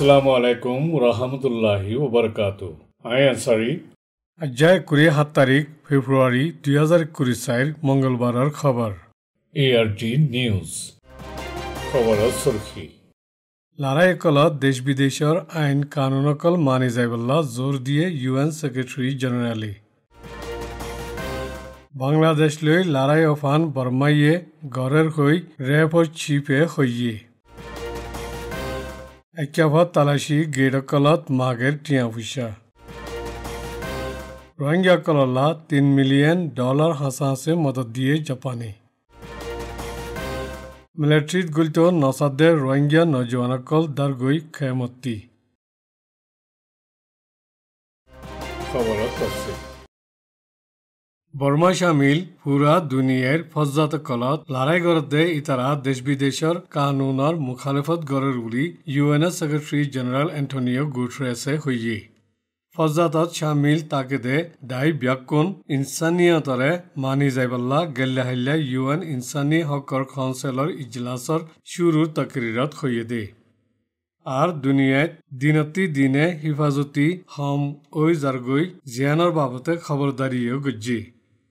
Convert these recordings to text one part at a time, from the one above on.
আসসালামু আলাইকুম রহমতুল্লাহি ওবরকাত আই আনসারি আজ্জায় কুড়ি সাত তারিখ ফেব্রুয়ারি দুই হাজার কুড়ি সাইর মঙ্গলবার খবর এ আর টি নিউজ খবরের সুরখি কলত দেশ বিদেশের আইন কানুনকল মানি যাইবল্লা জোর দিয়ে ইউএন সেক্রেটারি জেনারেলি বাংলাদেশ লড়াই অফান বর্মাইয়ে গড়ের হৈ রেফর চিফে হইয়ে একাভা তালাশি গেডকলত মাগের টিয়া পয়সা রোহিঙ্গা কললা তিন মিলিয়ন ডলার হাসাহাসে মদত দিয়ে জাপানি মিলিটারিত গুলিত নসাদে রোহিঙ্গা নজওয়ানকল গই খেমতি খবর আছে বৰ্মা চামিল পুৰা দুনিয়াৰ ফজাত কলত লাৰাই দে ইতাৰা দেশ বিদেশৰ কানুনৰ মুখালেফত গড়ৰ বুলি U N S secretary general Antonio' গুথৰেছে হৈয়ে ফজাতত চামিল তাকে দে দায় ব্যাকুণ ইনচানিয়তৰে মানি যাইবল্লা গেল্লাহাল্লা ইউ এন ইনচানি হকৰ কাউঞ্চেলৰ ইজলাছৰ চুৰু তকৰীৰত সৈয়ে দে আৰু দুনিয়াত দিনতি দিনে হিফাজতী হম ঐ জাৰগৈ জীয়ানৰ বাবতে খবৰদাৰীয়েও গজ্জি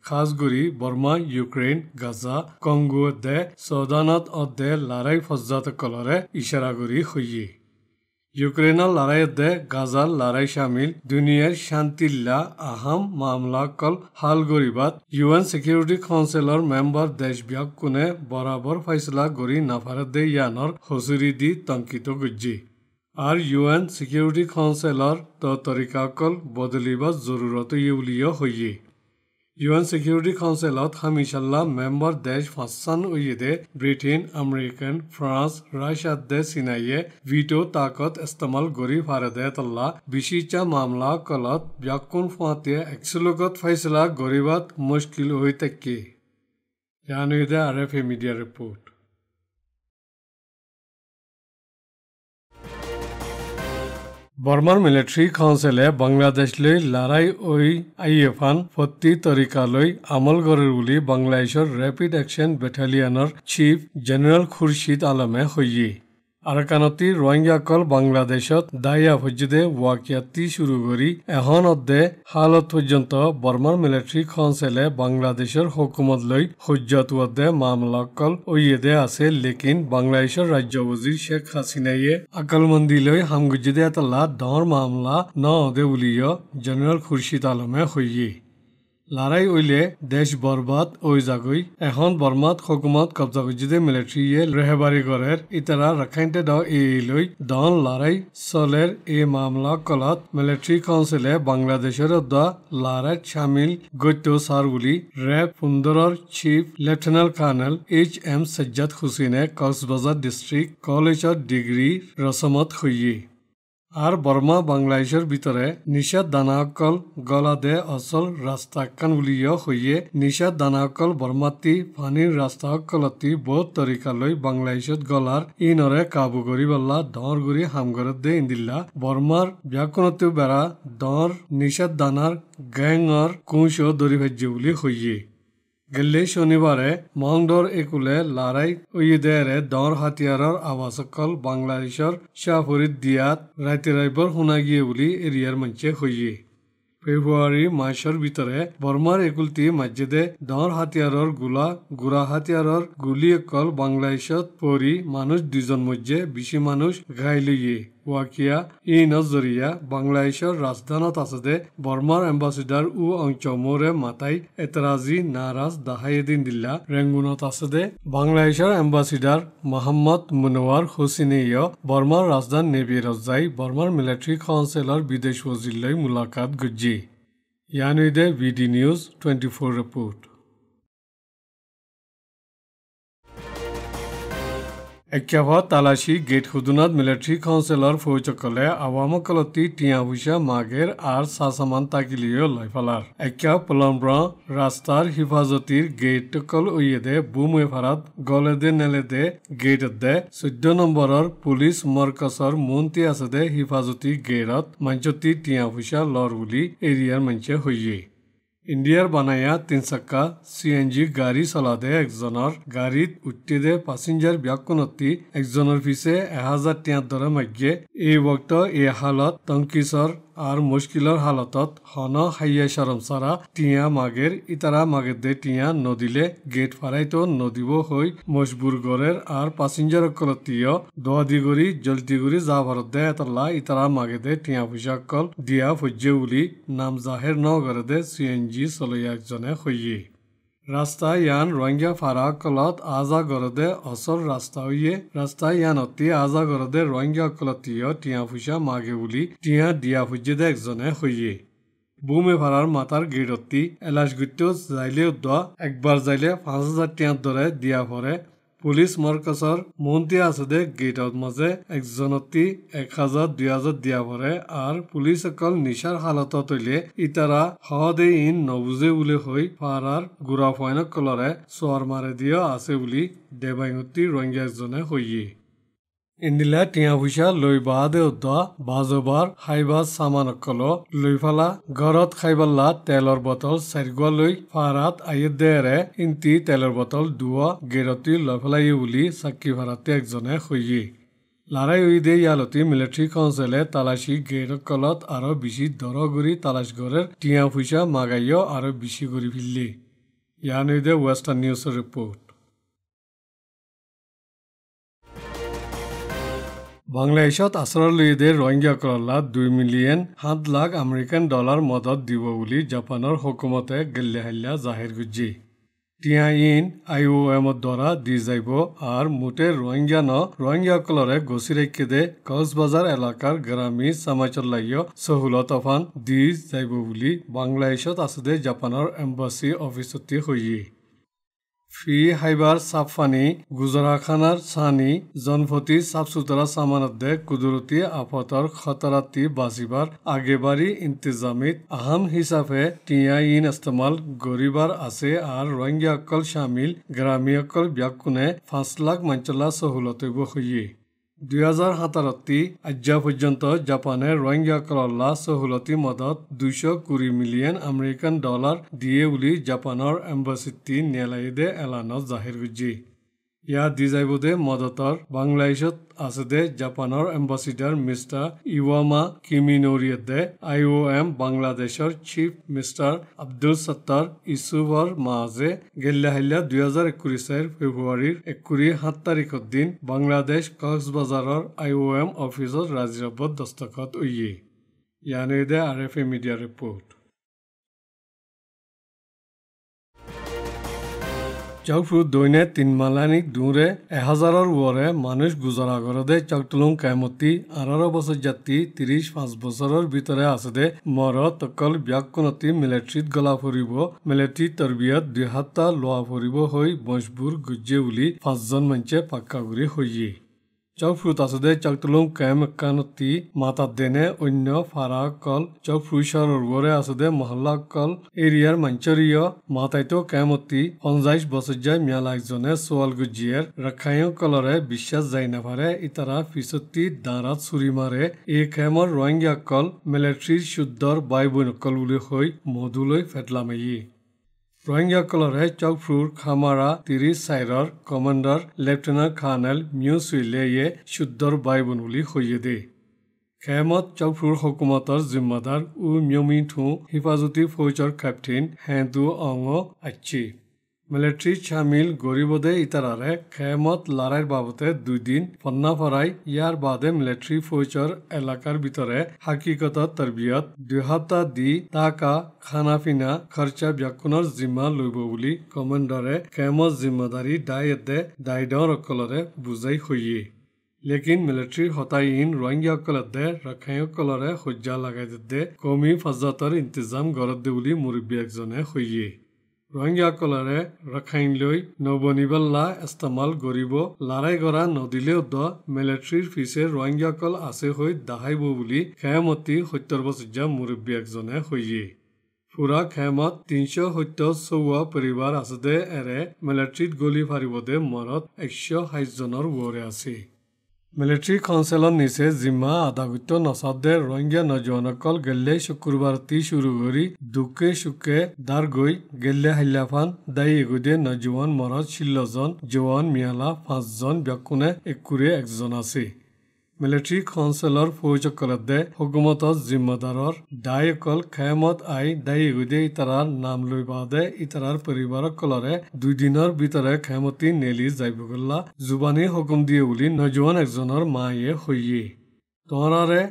খাসগুড়ি বর্মা ইউক্রেইন গাজা কঙ্গো দে সৌদানত অদ্দে লারাই ফজ্জাত কলরে ইশারাগুড়ি হইয়ে ইউক্রেনার লড়াইতে গাজার লড়াই সামিল দুনিয়ার শান্তিল্লা আহাম মামলা কল হাল গরিবাত ইউএন সিকিউরিটি কাউন্সিলর মেম্বার দেশ ব্যাগ কোনে বরাবর ফাইসলা গরি নাফারদে ইয়ানর হসুরি দি তঙ্কিত গুজি আর ইউএন সিকিউরিটি কাউন্সিলর তো তরিকাকল বদলিবার জরুরত ইউলিয় হইয়ে ইউএন ছিকিউৰিটি কাউঞ্চিলত সামিল চাল্লা মেম্বাৰ দেশ ফাচান উইদে ব্ৰিটেইন আমেৰিকান ফ্ৰান্স ৰাছিয়াত দে চিনাইয়ে ভিটো তাকত ইস্তেমাল কৰি ফাৰে দে তল্লা বিচিচা মামলা কলত ব্যাকুন ফুৱাতে একচুলকত ফাইচলা গৰিবাত মুস্কিল হৈ থাকি জানুইদে R F A media report বৰ্মাৰ মিলিটাৰী কাউঞ্চিলে বাংলাদেশলৈ লাৰাই ঐ আই এফ আন ফটি তৰিকালৈ আমল কৰে বুলি বাংলাদেশৰ ৰেপিড একশ্যন বেটেলিয়নৰ চীফ জেনেৰেল খুৰ্শিদ আলমে সহি আরাকানতি রোহিঙ্গাকল বাংলাদেশত দায়া ভজ্জিদে ওয়াকিয়াতি শুরু করি এখন অধ্যে হালত পর্যন্ত বর্মার মিলিটারি কাউন্সিলে বাংলাদেশের হকুমত লই সজ্জাত অধ্যে মামলাকল ওইয়েদে আছে লেকিন বাংলাদেশের রাজ্য বজির শেখ হাসিনাইয়ে আকলমন্দি লই হামগুজিদে এতলা দহর মামলা ন অদে উলিয় জেনারেল খুরশিদ আলমে হইয়ে লাৰাই উলিয়াই দেশ বৰবাদ ঐ জাগৈ এখন বৰ্মাত হকুমত কব্জা কৰি যদি মিলিট্ৰীয়ে ৰেহেবাৰী কৰে ইতাৰা ৰাখাইণ্টে দ এ লৈ দন লাৰাই চলেৰ এই মামলা কলাত মিলিট্ৰী কাউঞ্চিলে বাংলাদেশৰ দ লাৰাইত চামিল গত্য ছাৰ বুলি ৰেব সুন্দৰৰ chief lieutenant colonel H M Sajjad হুছেইনে কক্সবাজাৰ ডিষ্ট্ৰিক্ট কলেজৰ ডিগ্ৰী ৰচমত সৈয়ে আর বর্মা বাংলাদেশের ভিতরে নিষাদ দানাকল গলা দে অচল ৰাস্তাখন কানগুলিয় হইয়ে নিষাদ দানাকল বর্মাতি ফানির রাস্তা অকলতি বহুত তরিকালৈ বাংলাদেশত গলাৰ ইনরে কাবু করিবল্লা ডর গুড়ি হামগরত দে ইন্দিল্লা বৰ্মাৰ ব্যাকনতে বেড়া ডর নিষাদ গেঙৰ কোঁচ দৰিভাজ্য বুলি হইয়ে গেলে শনিবাৰে মংদৰ একুলে লাৰাই উইদেৰে দৰ হাতিয়াৰৰ আৱাজকল বাংলাদেশৰ শ্বাহৰিত দিয়াত ৰাতি ৰাইবৰ শুনা গিয়ে বুলি এৰিয়াৰ মঞ্চে হৈয়ে ফেব্ৰুৱাৰী মাৰ্চৰ ভিতৰত বৰ্মাৰ একুলটি মাজেদে দৰ হাতিয়াৰৰ গোলা গোৰা হাতিয়াৰৰ গুলীয়েকল বাংলাদেশত পৰি মানুহ দুজন মজ্জে বেছি মানুহ ঘাই লৈয়ে वाकिया इ नजरिया बांग्लादेशर राजधानात আছতে বর্মার এম্বাসিডার উ অঞ্চমরে মাতাই এতরাজি নারাজ দাহাইদিন দিল্লা রেঙ্গুনত আছতে বাংলাদেশৰ এম্বাসিডাৰ মোহাম্মদ মুনৱাৰ হোসেনে ইয় বর্মাৰ ৰাজধানী নেবিৰজাই বর্মাৰ মিলিটাৰী কাউন্সিলৰ বিদেশ ওজিলৈ মুলাকাত গুজি ইয়ানুইদে BD news twenty four report একাৱা তালাচী গেট সুদুনাত মিলিটাৰী কাউঞ্চিলৰ ফৌজসকলে আৱামকলতী টিয়া ভূষা মাঘেৰ আৰু চা চামান তাকিলিও লৈ পেলাৰ একা পলম্বৰ ৰাস্তাৰ হিফাজতীৰ গেট কল উইয়েদে বুমৈ ভাৰাত গলেদে নেলেদে গেটদে চৈধ্য নম্বৰৰ পুলিচ মৰ্কছৰ মন্ত্ৰী আছে দে হিফাজতী গেটত মঞ্চতী টিয়া ভূষা লৰ বুলি এৰিয়াৰ মঞ্চে হৈয়েই ইণ্ডিয়াৰ বানায়া তিনচাক্কা চি এন জি গাড়ী চলাওঁতে একজনৰ গাড়ীত উঠি দে পেচেঞ্জাৰ ব্যাগখনতি একজনৰ পিছে এহাজাৰ টিয়াৰ দৰে মাগিয়ে এই বক্ত এই হালত টংকিছৰ আর মুশকিলর হালতত হন হাইয়া সরম সারা টিয়া মাগের ইতারা মাগের দে টিয়া নদীলে গেট ফারাইতো নদীব হই মজবুর গড়ের আর কল কলতীয় দোয়াদিগুড়ি জলতিগুড়ি যা ভারত দে এতলা ইতারা মাগে দে টিয়া কল দিয়া ফুজ্জে উলি নাম জাহের নগরে দে সিএনজি চলই একজনে হইয়ে ৰাস্তায়ান ৰঙীয়া ফাৰাসকলত আজা ঘৰতে অচল ৰাস্তা হৈয়ে ইয়ান অতি আজা ঘৰতে কলত তিয়া ফুচা মাগে বুলি তিয়া দিয়া ফুজে দে একজনে হৈয়ে বুমে ভাড়াৰ মাতাৰ গিৰতি এলাচগুটিও যাইলেও দ একবাৰ যাইলে পাঁচ হাজাৰ টিয়াৰ দৰে দিয়া ভৰে পুলিচ মৰকাছৰ মন্ত্ৰী আছে দে গেটৰ মাজে একজনতি এক হাজাৰ দুই হাজাৰ দিয়া পৰে আৰু পুলিচ অকল নিচাৰ হালতত উলিয়ে ইতাৰা সদে ইন নবুজে বুলি হৈ পাৰাৰ গুড়া ফাইনক কলৰে চোৱাৰ মাৰে দিয়া আছে বুলি দেৱাংগতী ৰঙীয়াজনে সহিয়ে ইন্দিলা টিয়া পইচা লৈ বাহ দে বাজবাৰ খাইবা চামান অকল লৈ ফালা ঘৰত খাই পাল্লা তেলৰ বটল চাৰিগুৱা লৈ ফাৰাত আই দেহেৰে ইন্তি তেলৰ বটল দুৱা গেৰতি লৈ ফেলাই বুলি চাকি ভাৰাতে একজনে সৈয়ে লাৰাই উই দে ইয়ালতি মিলিটাৰী কাউঞ্চেলে তালাচী গেৰকলত আৰু বেছি দৰ গুৰি তালাচ ঘৰৰ টিয়া পইচা মাগাইও আৰু বেছি গুৰি ফিল্লি ইয়ানুই দে ৱেষ্টাৰ্ণ নিউজৰ ৰিপৰ্ট বাংলাদেশত আশ্ৰয় আশ্ৰয়লীদে ৰোহিংগীসকলক দুই মিলিয়ন সাত লাখ আমেৰিকান ডলাৰ মদত দিব বুলি জাপানৰ হকুমতে গেল্লাহাল্লা জাহিৰ গুজি টিয়া ইন আই অ' এমৰ দ্বাৰা দি যাব আৰু মুঠে ৰোহিংগীয়া ন ৰোহিংগীসকলৰে গছি ৰাখিদে কক্সবাজাৰ এলেকাৰ গ্ৰামী চামাচলাগ্য চহুলত অফান দি যাব বুলি বাংলাদেশত আছে দে জাপানৰ এম্বাচী অফিচতে সহি ফি হাইবাৰ চাফানী গুজৰাখানাৰ চানি জনভতি চাফ চুতৰা চামানদে কুদৰতী আফতৰ খতৰাতি বাচিবাৰ আগেবাৰী ইন্তিজামিত আহম হিচাপে টিয়া ইন ইস্তেমাল গৰিবাৰ আছে আৰু ৰোহিংগীয়াসকল চামিল গ্ৰামীসকল ব্যাকুনে পাঁচ লাখ মঞ্চলা চহুলতে বহিয়ে দুহেজাৰ সাতাৰতি আজ্যা পৰ্যন্ত জাপানে ৰোহিংগা লাছ চহুলতি মদত দুইশ কুৰি মিলিয়ন আমেৰিকান ডলাৰ দিয়ে বুলি জাপানৰ এম্বাচিটি নেলাইদে এলানত জাহিৰ কৰিছে ইয়া দিজাইবুদে মদতৰ বাংলাদেশত আছে দে জাপানৰ এম্বাচিডাৰ মিষ্টাৰ ইৱামা কিমিনৰিয়েদে আই অ' এম বাংলাদেশৰ চিফ মিষ্টাৰ আব্দুল সত্তাৰ ইছুফৰ মাজে গেল্লাহিল্লা দুহেজাৰ হাজাৰ একৈছৰ ফেব্ৰুৱাৰীৰ একুৰি সাত তাৰিখৰ দিন বাংলাদেশ কক্সবাজাৰৰ আই অ' এম অফিচত ৰাজিৰাবত দস্তখত উয়ে ইয়ানেদে R F A media report চাকফুৰ দৈনে তিন মালানি এহাজাৰৰ ওৱৰে মানুহ মানুষ গুজাৰা দে চাকতুলুং কেমতি আৰাৰো বছৰ জাতি তিৰিশ পাঁচ বছৰৰ ভিতৰে আছে দে মৰ তকল ব্যাকুনতি মিলিট্ৰিত গলা ফুৰিব মিলিট্ৰি তৰবিয়ত দুহাত্তা লোৱা ফুৰিব হৈ বঞ্চবুৰ গুজ্জে বলি পাঁচজন মঞ্চে পাক্কা হৈ হইয়ে জফুত আছে যে চকটলং কেম কানতি মাতা দেনে অন্য ফারাকল চফুশার উর্বরে আছে যে মহল্লাকল এরিয়ার মঞ্চরীয় মাতাইতো কেমতি অঞ্জাইশ বছর যায় মিয়ালা একজনে সোয়াল গুজিয়ের রক্ষায় কলরে বিশ্বাস যাই নাভারে ইতারা পিছতি দাঁড়াত চুরি মারে এ কেমর রোহিঙ্গাকল মিলিটারির শুদ্ধর বাইবনকল বলে হয় মধুলৈ ফেটলামেয়ী ৰোহিংগীসকলৰ চকফ্ৰুৰ খামাৰা ত্ৰিছ ছাইডৰ কমাণ্ডাৰ লেফটেনেণ্ট খানেল মিউচুইলেয়ে শুদ্ধৰ বাই বন বুলি সহিয়ে দে খেমত চকফ্ৰুৰ হকুমতৰ জিম্মাদাৰ উ মিয়মি থু হিফাজতি ফৌজৰ কেপ্টেইন হেন্দু অং আচ্ছি মিলিটাৰি চামিল গৰিবদে ইতাৰাৰে খেমত লড়াইৰ বাবতে দুই দিন পন্না ফৰাই ইয়াৰ বাদে মিলিটাৰি ফৌজৰ এলেকাৰ ভিতৰে হাকিকত তৰবিয়াত দুই দি টাকা খানা পিনা খৰচা ব্যাকুনের জিম্মা লৈব বুলি কমান্ডারে খেমত জিম্মদারি দায়েতে দায়দর অকলরে বুঝাই হইয়ে লেকিন মিলিটারি হতাই ইন রোহিঙ্গা অকলে রক্ষায় অকলরে সজ্জা লাগাই দে কমি ফজতর ইন্তজাম গড়ত দে বলে মুরব্বী একজনে ৰোহিংগীসকলৰে ৰক্ষাইন লৈ নৱনিবাল্লা ইস্তেমাল কৰিব লাৰাই গৰা নদীলেও দ মিলিট্ৰীৰ পিছে ৰোহিংগীসকল আছে হৈ দাহাইব বুলি খেয়ামতী সত্যৰ বছৰীয়া মুৰব্বী একজনে সৈয়ে পুৰা খেয়ামত তিনিশ সত্য চৌৱা পৰিবাৰ আছে দে এৰে মিলিট্ৰীত গলি ফাৰিব দে মৰত একশ সাইছজনৰ ওৱৰে আছে মিলিটাৰী কাউঞ্চিলত নিচে জিম্মা আধাবিত নচাদে ৰোহিংগা নজোৱানসকল গেলে শুকুৰবাৰ তি চুৰু কৰি দুকে চুকে দাৰ গৈ গেলে হাল্লাফান দায়ী এগুদে নজোৱান মৰত ষোল্লজন জোৱান মিয়ালা পাঁচজন ব্যাকুনে একুৰে একজন আছে মিলিটাৰী কাউঞ্চিলৰ প্ৰয়োজকৰ হুকুমতৰ জিম্মদাৰৰ দায় অকল খেমত আই দায়ী সুধে ইতাৰাৰ নাম লৈ বাদে কলৰে দুই দিনৰ ভিতৰত খেমতী নেলি যাব গল্লা জুবানী হুকুম দিয়ে বুলি নজোৱান এজনৰ মায়ে সহিয়ে তহৰাৰে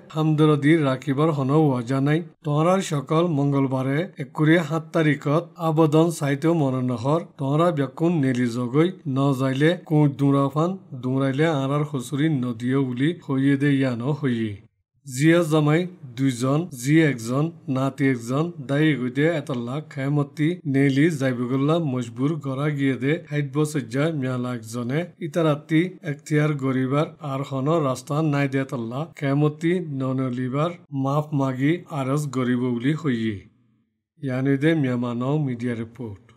দি ৰাখিবৰ সনৌৱা জানাই তহৰাৰ সকল মংগলবাৰে একুৰিয়া সাত তাৰিখত আবদন চাইতেও মনোনহৰ তহৰা ব্যাকুণ নেলি জগৈ ন যাইলে কোঁচ দোঁৰাফান দোঁৰাইলে আঁৰাৰ খুচৰি নদীয় বুলি সৈয়েদে ইয়ানো হৈয়ে জিয়া জামাই দুজন যি একজন নাতি একজন দায়ী গৈতে এটলা খেমতি নেলি জাইবিগুল্লা মজবুৰ গৰাকীয়েদে সাব্যচৰ্যা মিয়ালাকজনে ইটাৰাতি এখতিয়াৰ গঢ়িবাৰ আৰ্হণৰ ৰাস্তা নাই দে এটলা খেমতি ননলিবাৰ মাফ মাগি আৰজ গঢ়িব বুলি সহি ইয়ানিদে মিয়ামানাও মিডিয়া ৰিপৰ্ট